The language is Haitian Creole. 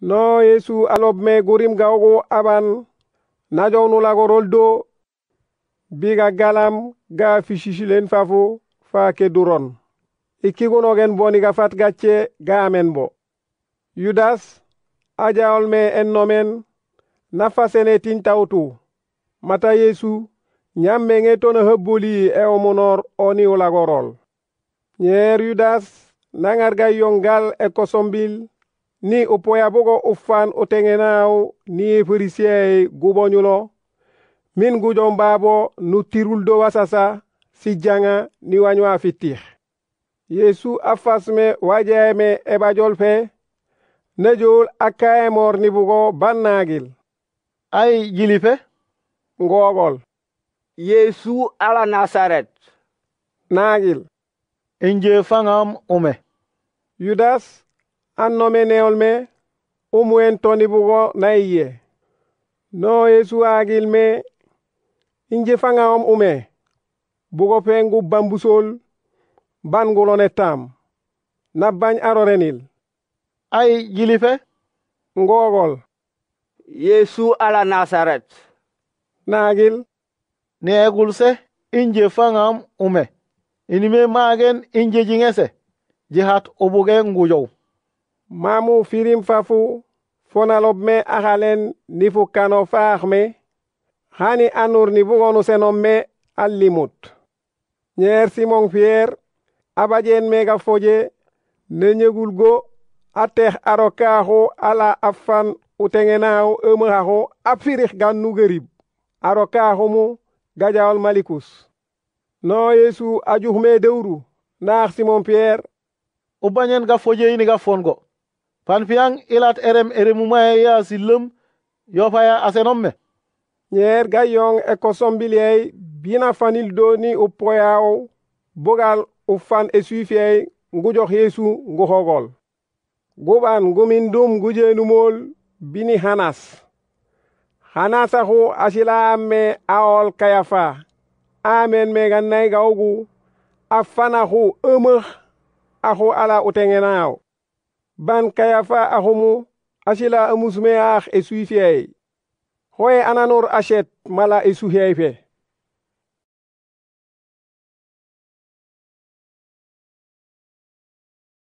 Nan Yesu alopme gourim gaogo aban, na joun ou lagorol do, bi ga galam, ga fichishilen favo, fa ke duron. Iki goun ogen boni ga fat gache, ga amen bo. Yudas, aja olme en nomen, na fase netin tautou. Mata Yesu, nyam men getone he boli e omonor, oni ou lagorol. Nyer Yudas, nan agar gayon gal e kosombil, Ni opoyabogo oufan otengen na ou, ni eferisyen e gobo nyolo. Min goujon babo nou tiruldo wasasa, si djanga ni wanywa fitir. Yesu afas me wajay me eba jolpe, ne jol akay mor nivogo ban nagil. Ay gilipe? Ngogol. Yesu ala nasaret? Nagil. Enje fangam ome? Yudas? Yesu. an nomeneolme umuen bugo naiye no yesu agilme inje faŋaŋom ume bugo peŋgu bambusol ban gulone tam na bany arorenil ay jilife ngogol yesu ala nasaret naagil neegul se inje faŋam ume inime maagen inje jiŋese jihat ubuge ngujow mamu firim fafu fonalob me ahalen nifu kano faax me hani anur ni bugonu senom me allimut nyer simon fier abajen mega foje ne ñegul go ateex aro ala afan utengenaxo ëmëxaxo afirix gannu gerib aro kaaxumu gajawol malikus no yesu ajuhme me dewru naax simon pierre u ga foje ini ga fongo Fan fiyan elat erem erem ou maye ya sillem, yon faya asen om me. Nyer gayon ekosombileye, bina fanil do ni ou pwaya ou, bogal ou fan eswifiye, ngujok yesu ngokogol. Gouban gomin dom ngujen noumol, bini hanas. Hanas aho asila me aol kayafa, amen me gannai gaogou, afan aho omor aho ala otengena ou. ban kayafa ahumu asila amusme ah esuifiye hoye ananur ashet mala esuhiye